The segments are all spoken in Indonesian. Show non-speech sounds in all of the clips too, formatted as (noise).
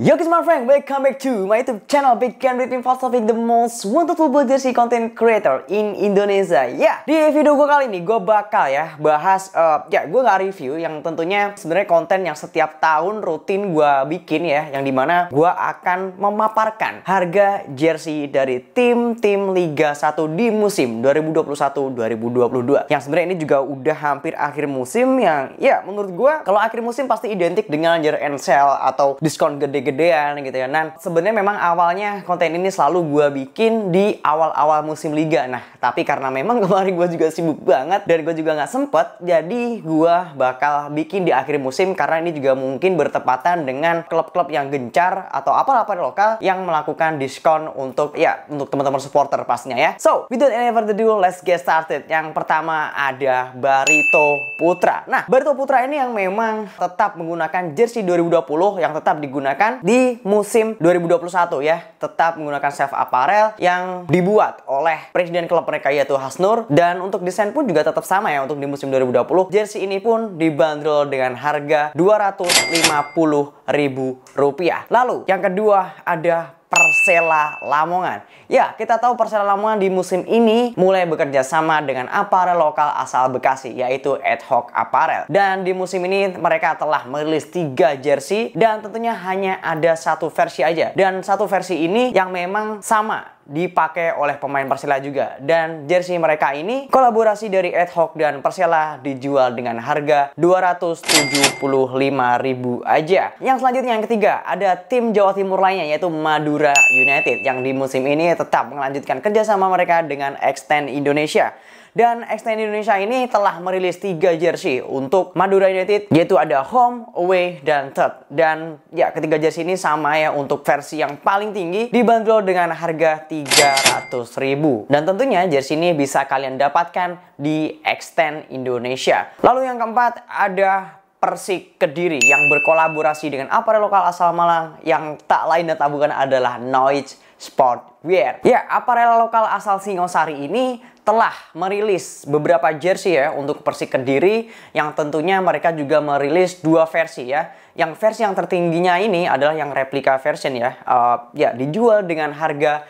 Yo guys, my friend, welcome back to my YouTube channel Bikin Ritme Philosophic, the most wonderful Belajarsi content creator in Indonesia. Ya, yeah. di video gue kali ini gue bakal ya bahas, uh, ya gue gak review yang tentunya sebenarnya konten yang setiap tahun rutin gue bikin ya, yang dimana gue akan memaparkan harga jersey dari tim-tim Liga 1 di musim 2021-2022. Yang sebenarnya ini juga udah hampir akhir musim yang, ya menurut gue kalau akhir musim pasti identik dengan jersey sale atau diskon gede-gede gedean gitu ya. Nah, sebenarnya memang awalnya konten ini selalu gue bikin di awal-awal musim liga. Nah, tapi karena memang (laughs) kemarin gue juga sibuk banget dan gue juga nggak sempet, jadi gue bakal bikin di akhir musim karena ini juga mungkin bertepatan dengan klub-klub yang gencar atau apa-apa lokal yang melakukan diskon untuk ya untuk teman-teman supporter pastinya ya. So, without any further ado, let's get started. Yang pertama ada Barito Putra. Nah, Barito Putra ini yang memang tetap menggunakan jersey 2020 yang tetap digunakan di musim 2021 ya tetap menggunakan self apparel yang dibuat oleh presiden klub mereka yaitu Hasnur dan untuk desain pun juga tetap sama ya untuk di musim 2020 jersey ini pun dibanderol dengan harga 250 ribu rupiah lalu yang kedua ada Persela Lamongan. Ya, kita tahu Persela Lamongan di musim ini mulai bekerja sama dengan aparel lokal asal Bekasi, yaitu Ad Hoc Apparel. Dan di musim ini mereka telah merilis tiga jersey dan tentunya hanya ada satu versi aja. Dan satu versi ini yang memang sama dipakai oleh pemain Persela juga. Dan jersey mereka ini kolaborasi dari Ad Hoc dan Persela dijual dengan harga ribu aja. Yang selanjutnya yang ketiga ada tim Jawa Timur lainnya yaitu Madura United yang di musim ini tetap melanjutkan kerjasama mereka dengan Extend Indonesia. Dan Extend Indonesia ini telah merilis tiga jersey untuk Madura United yaitu ada home, away, dan third. Dan ya ketiga jersey ini sama ya untuk versi yang paling tinggi dibanderol dengan harga 300 ribu. Dan tentunya jersey ini bisa kalian dapatkan di Extend Indonesia. Lalu yang keempat ada Persik Kediri yang berkolaborasi dengan aparel lokal asal Malang yang tak lain dan tak bukan adalah Noise sportwear. Ya, aparel lokal asal Singosari ini telah merilis beberapa jersey ya untuk Persik Kediri yang tentunya mereka juga merilis dua versi ya. Yang versi yang tertingginya ini adalah yang replika version ya. Uh, ya dijual dengan harga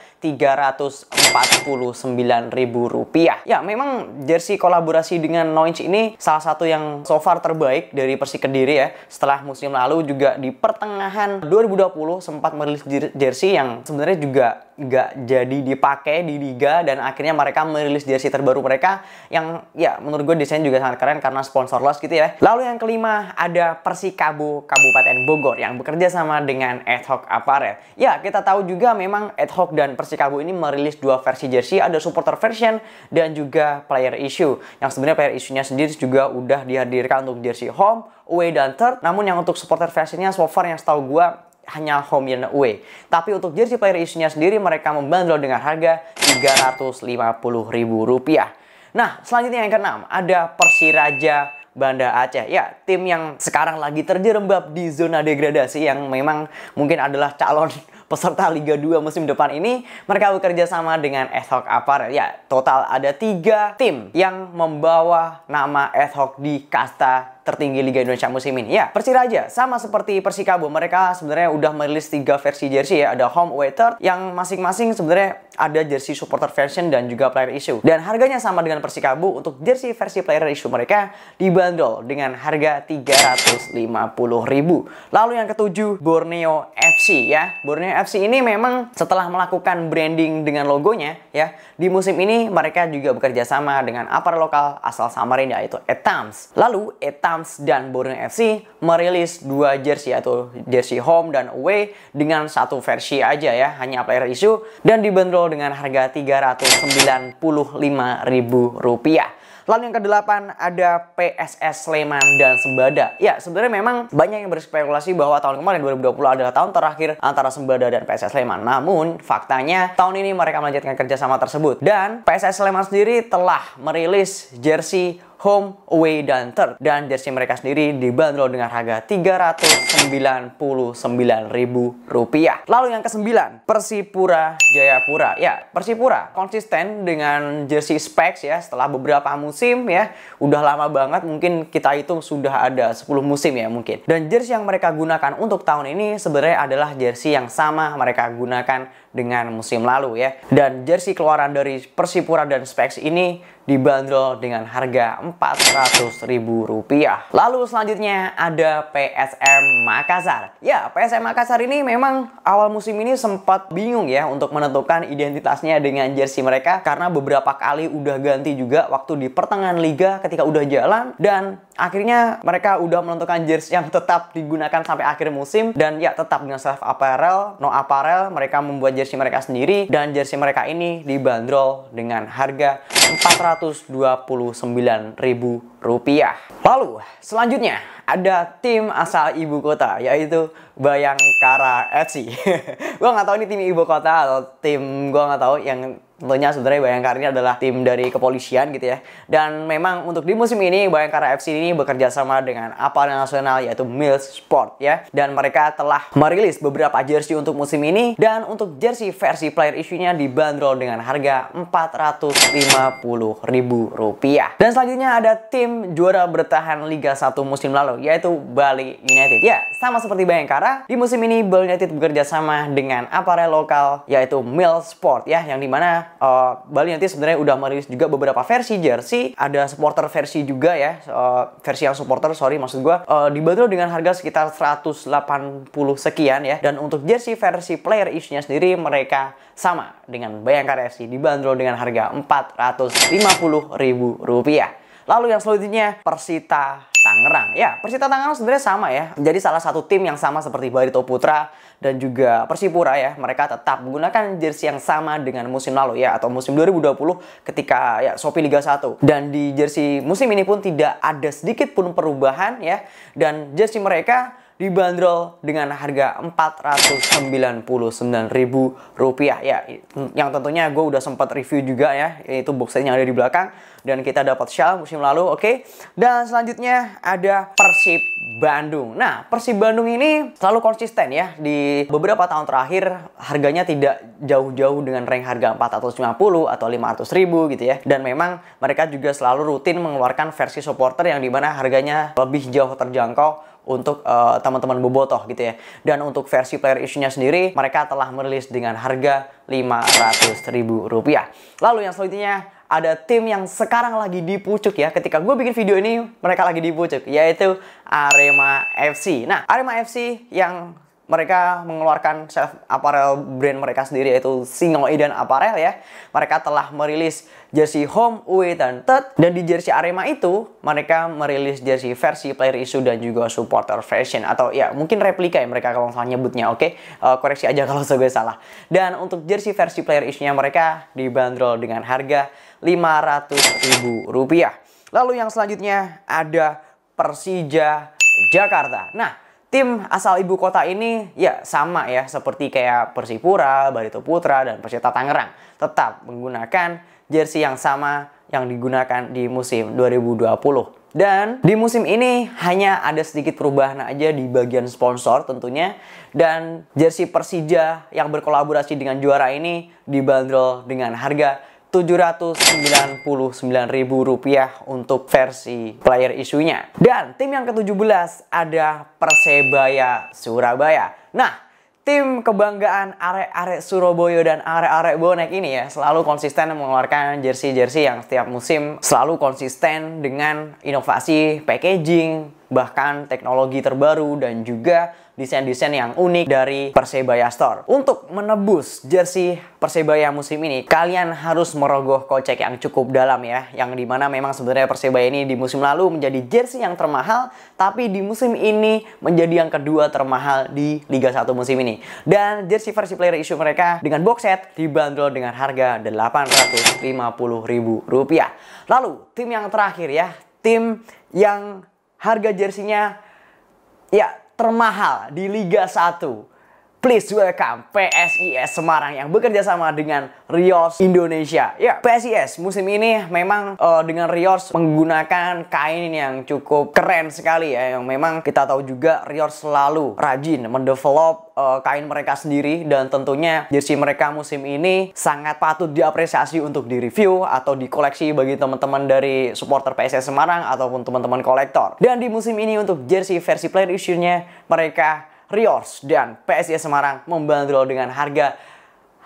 ribu rupiah Ya, memang jersey kolaborasi dengan Noinch ini salah satu yang so far terbaik dari Persik Kediri ya. Setelah musim lalu juga di pertengahan 2020 sempat merilis jersey yang sebenarnya juga nggak jadi dipakai di liga dan akhirnya mereka merilis jersey terbaru mereka yang ya menurut gue desain juga sangat keren karena sponsorless gitu ya. Lalu yang kelima ada Persikabo Kabupaten Bogor yang bekerja sama dengan Ad Hoc Apparel. Ya kita tahu juga memang Ad Hoc dan Persikabo ini merilis dua versi jersey ada supporter version dan juga player issue. Yang sebenarnya player issue-nya sendiri juga udah dihadirkan untuk jersey home, away dan third. Namun yang untuk supporter versinya so far yang setahu gue hanya home and away. Tapi untuk jersey player isinya sendiri mereka membandrol dengan harga Rp350.000. Nah, selanjutnya yang keenam ada Persiraja Banda Aceh. Ya, tim yang sekarang lagi terjerembab di zona degradasi yang memang mungkin adalah calon (laughs) peserta Liga 2 musim depan ini mereka bekerja sama dengan Ethok Apar. Ya, total ada tiga tim yang membawa nama Ethok di kasta tertinggi Liga Indonesia musim ini. Ya, Persiraja sama seperti Persikabo, mereka sebenarnya udah merilis tiga versi jersey ya, ada home away third yang masing-masing sebenarnya ada jersey supporter version dan juga player issue. Dan harganya sama dengan Persikabo untuk jersey versi player issue mereka dibanderol dengan harga 350.000. Lalu yang ketujuh Borneo FC ya. Borneo FC ini memang setelah melakukan branding dengan logonya ya, di musim ini mereka juga bekerja sama dengan aparel lokal asal Samarinda yaitu Etams. Lalu Etams dan Borneo FC merilis dua jersey yaitu jersey home dan away dengan satu versi aja ya, hanya player issue dan dibanderol dengan harga Rp395.000. Lalu yang kedelapan ada PSS Sleman dan Sembada. Ya, sebenarnya memang banyak yang berspekulasi bahwa tahun kemarin 2020 adalah tahun terakhir antara Sembada dan PSS Sleman. Namun, faktanya tahun ini mereka melanjutkan kerjasama tersebut. Dan PSS Sleman sendiri telah merilis jersey home, away, dan third. Dan jersey mereka sendiri dibanderol dengan harga Rp399.000. Lalu yang kesembilan, Persipura Jayapura. Ya, Persipura konsisten dengan jersey specs ya setelah beberapa musim ya. Udah lama banget mungkin kita hitung sudah ada 10 musim ya mungkin. Dan jersey yang mereka gunakan untuk tahun ini sebenarnya adalah jersey yang sama mereka gunakan dengan musim lalu ya. Dan jersey keluaran dari Persipura dan Specs ini dibanderol dengan harga Rp400.000. Lalu selanjutnya ada PSM Makassar. Ya, PSM Makassar ini memang awal musim ini sempat bingung ya untuk menentukan identitasnya dengan jersey mereka karena beberapa kali udah ganti juga waktu di pertengahan liga ketika udah jalan dan Akhirnya mereka udah menentukan jersey yang tetap digunakan sampai akhir musim dan ya tetap dengan self apparel, no apparel, mereka membuat jersey mereka sendiri dan jersey mereka ini dibanderol dengan harga 429.000 rupiah. Lalu, selanjutnya ada tim asal ibu kota, yaitu Bayangkara FC. (laughs) Gua nggak tahu ini tim ibu kota atau tim gue nggak tahu yang Tentunya sebenarnya Bayangkara ini adalah tim dari kepolisian gitu ya. Dan memang untuk di musim ini Bayangkara FC ini bekerja sama dengan apa nasional yaitu Mills Sport ya. Dan mereka telah merilis beberapa jersey untuk musim ini dan untuk jersey versi player isunya dibanderol dengan harga Rp450.000. Dan selanjutnya ada tim juara bertahan Liga 1 musim lalu yaitu Bali United. Ya, sama seperti Bayangkara, di musim ini Bali United bekerja sama dengan aparel lokal yaitu Mills Sport ya yang dimana uh, Bali nanti sebenarnya udah merilis juga beberapa versi jersey, ada supporter versi juga ya, uh, versi yang supporter sorry maksud gue uh, dibanderol dengan harga sekitar 180 sekian ya. Dan untuk jersey versi player isunya sendiri mereka sama dengan Bayangkara FC dibanderol dengan harga 450 ribu rupiah. Lalu yang selanjutnya Persita Tangerang. Ya, Persita Tangerang sebenarnya sama ya. Menjadi salah satu tim yang sama seperti Barito Putra dan juga Persipura ya. Mereka tetap menggunakan jersey yang sama dengan musim lalu ya atau musim 2020 ketika ya Shopee Liga 1. Dan di jersey musim ini pun tidak ada sedikit pun perubahan ya. Dan jersey mereka dibanderol dengan harga Rp499.000 ya yang tentunya gue udah sempat review juga ya yaitu box yang ada di belakang dan kita dapat shell musim lalu oke okay? dan selanjutnya ada Persib Bandung nah Persib Bandung ini selalu konsisten ya di beberapa tahun terakhir harganya tidak jauh-jauh dengan rank harga 450 atau 500 ribu gitu ya dan memang mereka juga selalu rutin mengeluarkan versi supporter yang dimana harganya lebih jauh terjangkau untuk uh, teman-teman bobotoh gitu ya. Dan untuk versi player isunya sendiri mereka telah merilis dengan harga Rp500.000. Lalu yang selanjutnya ada tim yang sekarang lagi dipucuk ya. Ketika gue bikin video ini, mereka lagi dipucuk yaitu Arema FC. Nah, Arema FC yang mereka mengeluarkan self apparel brand mereka sendiri yaitu Singoi dan Apparel ya. Mereka telah merilis jersey home, away dan third dan di jersey Arema itu mereka merilis jersey versi player isu dan juga supporter fashion atau ya mungkin replika ya mereka kalau salah nyebutnya oke okay? uh, eh, koreksi aja kalau saya salah dan untuk jersey versi player issue mereka dibanderol dengan harga Rp500.000 lalu yang selanjutnya ada Persija Jakarta nah tim asal ibu kota ini ya sama ya seperti kayak Persipura, Barito Putra dan Persita Tangerang tetap menggunakan jersey yang sama yang digunakan di musim 2020. Dan di musim ini hanya ada sedikit perubahan aja di bagian sponsor tentunya dan jersey Persija yang berkolaborasi dengan juara ini dibanderol dengan harga Rp799.000 untuk versi player isunya. Dan tim yang ke-17 ada Persebaya Surabaya. Nah, tim kebanggaan arek-arek Surabaya dan arek-arek bonek ini ya selalu konsisten mengeluarkan jersey-jersey yang setiap musim selalu konsisten dengan inovasi packaging bahkan teknologi terbaru dan juga desain-desain yang unik dari Persebaya Store. Untuk menebus jersey Persebaya musim ini, kalian harus merogoh kocek yang cukup dalam ya, yang dimana memang sebenarnya Persebaya ini di musim lalu menjadi jersey yang termahal, tapi di musim ini menjadi yang kedua termahal di Liga 1 musim ini. Dan jersey versi player issue mereka dengan box set dibanderol dengan harga Rp850.000. Lalu, tim yang terakhir ya, tim yang harga jersinya ya termahal di Liga 1 please welcome PSIS Semarang yang bekerja sama dengan Rios Indonesia. Ya, PSIS musim ini memang uh, dengan Rios menggunakan kain yang cukup keren sekali ya. Yang memang kita tahu juga Rios selalu rajin mendevelop uh, kain mereka sendiri dan tentunya jersey mereka musim ini sangat patut diapresiasi untuk direview atau dikoleksi bagi teman-teman dari supporter PSIS Semarang ataupun teman-teman kolektor. Dan di musim ini untuk jersey versi player issue-nya mereka Riors dan PSIS Semarang membandrol dengan harga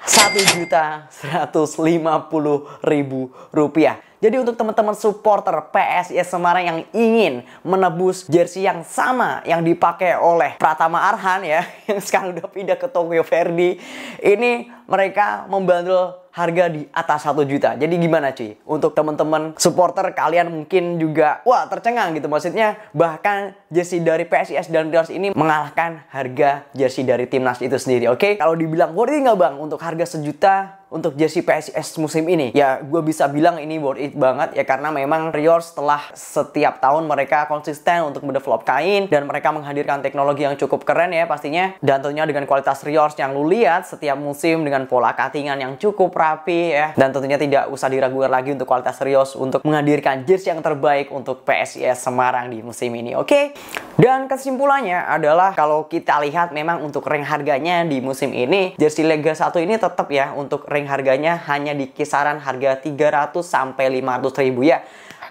satu juta seratus lima puluh ribu rupiah. Jadi untuk teman-teman supporter PSIS Semarang yang ingin menebus jersey yang sama yang dipakai oleh Pratama Arhan ya, (laughs) yang sekarang udah pindah ke Tokyo Verdi, ini mereka membandel harga di atas 1 juta. Jadi gimana cuy? Untuk teman-teman supporter kalian mungkin juga wah tercengang gitu maksudnya bahkan jersey dari PSIS dan Reals ini mengalahkan harga jersey dari timnas itu sendiri. Oke, okay? kalau dibilang worth it nggak bang untuk harga sejuta untuk jersey PSIS musim ini ya gue bisa bilang ini worth it banget ya karena memang Reals telah setiap tahun mereka konsisten untuk mendevelop kain dan mereka menghadirkan teknologi yang cukup keren ya pastinya dan tentunya dengan kualitas Reals yang lu lihat setiap musim dengan dengan pola cuttingan yang cukup rapi ya. Dan tentunya tidak usah diragukan lagi untuk kualitas Rios untuk menghadirkan jersey yang terbaik untuk PSIS Semarang di musim ini. Oke. Okay? Dan kesimpulannya adalah kalau kita lihat memang untuk ring harganya di musim ini jersey Liga 1 ini tetap ya untuk ring harganya hanya di kisaran harga 300 sampai 500 ribu ya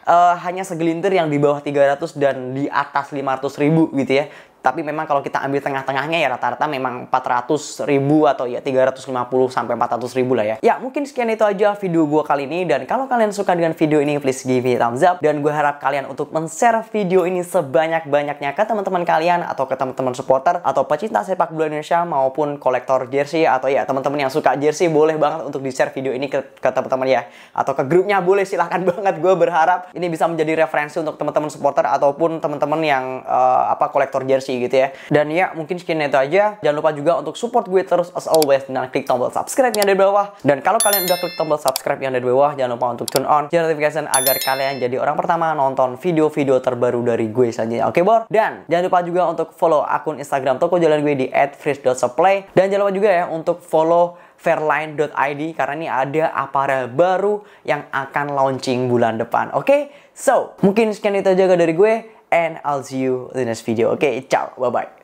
uh, hanya segelintir yang di bawah 300 dan di atas 500 ribu gitu ya tapi memang kalau kita ambil tengah-tengahnya ya rata-rata memang 400 ribu atau ya 350 sampai 400 ribu lah ya. Ya mungkin sekian itu aja video gue kali ini dan kalau kalian suka dengan video ini please give me thumbs up dan gue harap kalian untuk men-share video ini sebanyak-banyaknya ke teman-teman kalian atau ke teman-teman supporter atau pecinta sepak bola Indonesia maupun kolektor jersey atau ya teman-teman yang suka jersey boleh banget untuk di-share video ini ke, ke teman-teman ya atau ke grupnya boleh silahkan (laughs) banget gue berharap ini bisa menjadi referensi untuk teman-teman supporter ataupun teman-teman yang uh, apa kolektor jersey sih gitu ya. Dan ya mungkin sekian itu aja. Jangan lupa juga untuk support gue terus as always dengan klik tombol subscribe yang ada di bawah. Dan kalau kalian udah klik tombol subscribe yang ada di bawah, jangan lupa untuk turn on notification agar kalian jadi orang pertama nonton video-video terbaru dari gue selanjutnya. Oke, Bor? Dan jangan lupa juga untuk follow akun Instagram toko jalan gue di @fresh.supply dan jangan lupa juga ya untuk follow fairline.id karena ini ada aparel baru yang akan launching bulan depan. Oke, okay? so mungkin sekian itu aja dari gue. and I'll see you in the next video. Okay, ciao, bye bye.